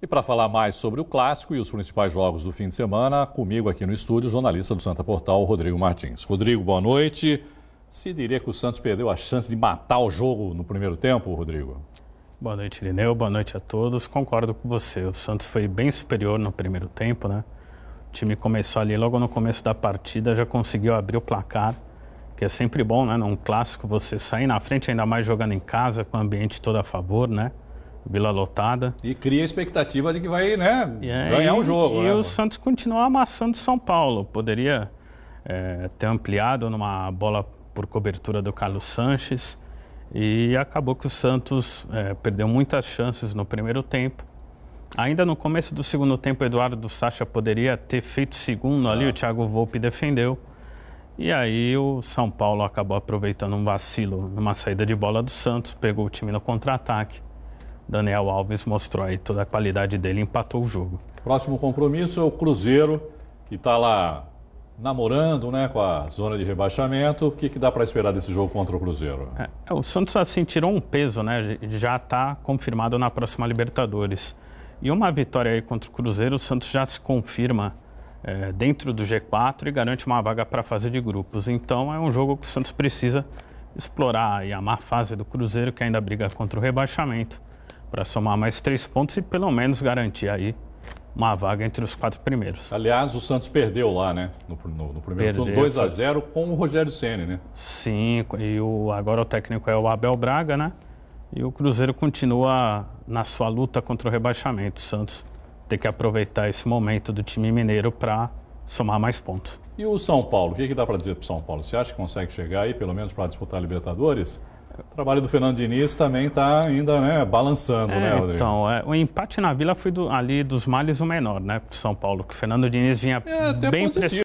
E para falar mais sobre o clássico e os principais jogos do fim de semana, comigo aqui no estúdio, jornalista do Santa Portal, Rodrigo Martins. Rodrigo, boa noite. Se diria que o Santos perdeu a chance de matar o jogo no primeiro tempo, Rodrigo? Boa noite, Irineu. Boa noite a todos. Concordo com você. O Santos foi bem superior no primeiro tempo, né? O time começou ali logo no começo da partida, já conseguiu abrir o placar, que é sempre bom, né? Num clássico você sair na frente, ainda mais jogando em casa, com o ambiente todo a favor, né? Vila lotada. E cria a expectativa de que vai né, ganhar o um jogo. E né? o Santos continua amassando São Paulo. Poderia é, ter ampliado numa bola por cobertura do Carlos Sanches. E acabou que o Santos é, perdeu muitas chances no primeiro tempo. Ainda no começo do segundo tempo, Eduardo Sacha poderia ter feito segundo ali, tá. o Thiago Volpe defendeu. E aí o São Paulo acabou aproveitando um vacilo numa saída de bola do Santos, pegou o time no contra-ataque. Daniel Alves mostrou aí toda a qualidade dele, empatou o jogo. Próximo compromisso é o Cruzeiro, que está lá namorando né, com a zona de rebaixamento. O que, que dá para esperar desse jogo contra o Cruzeiro? É, é o Santos assim tirou um peso, né? Já está confirmado na próxima Libertadores. E uma vitória aí contra o Cruzeiro, o Santos já se confirma é, dentro do G4 e garante uma vaga para a fase de grupos. Então é um jogo que o Santos precisa explorar aí a má fase do Cruzeiro, que ainda briga contra o rebaixamento para somar mais três pontos e pelo menos garantir aí uma vaga entre os quatro primeiros. Aliás, o Santos perdeu lá, né? No, no, no primeiro perdeu, turno, 2 a 0 com o Rogério Ceni, né? Sim, e o, agora o técnico é o Abel Braga, né? E o Cruzeiro continua na sua luta contra o rebaixamento. O Santos tem que aproveitar esse momento do time mineiro para somar mais pontos. E o São Paulo? O que, que dá para dizer para o São Paulo? Você acha que consegue chegar aí, pelo menos, para disputar a Libertadores? O trabalho do Fernando Diniz também está ainda né, balançando, né, é, né, Rodrigo? Então, é, o empate na Vila foi do, ali dos males o menor, né, para São Paulo, que o Fernando Diniz vinha é, bem positivo.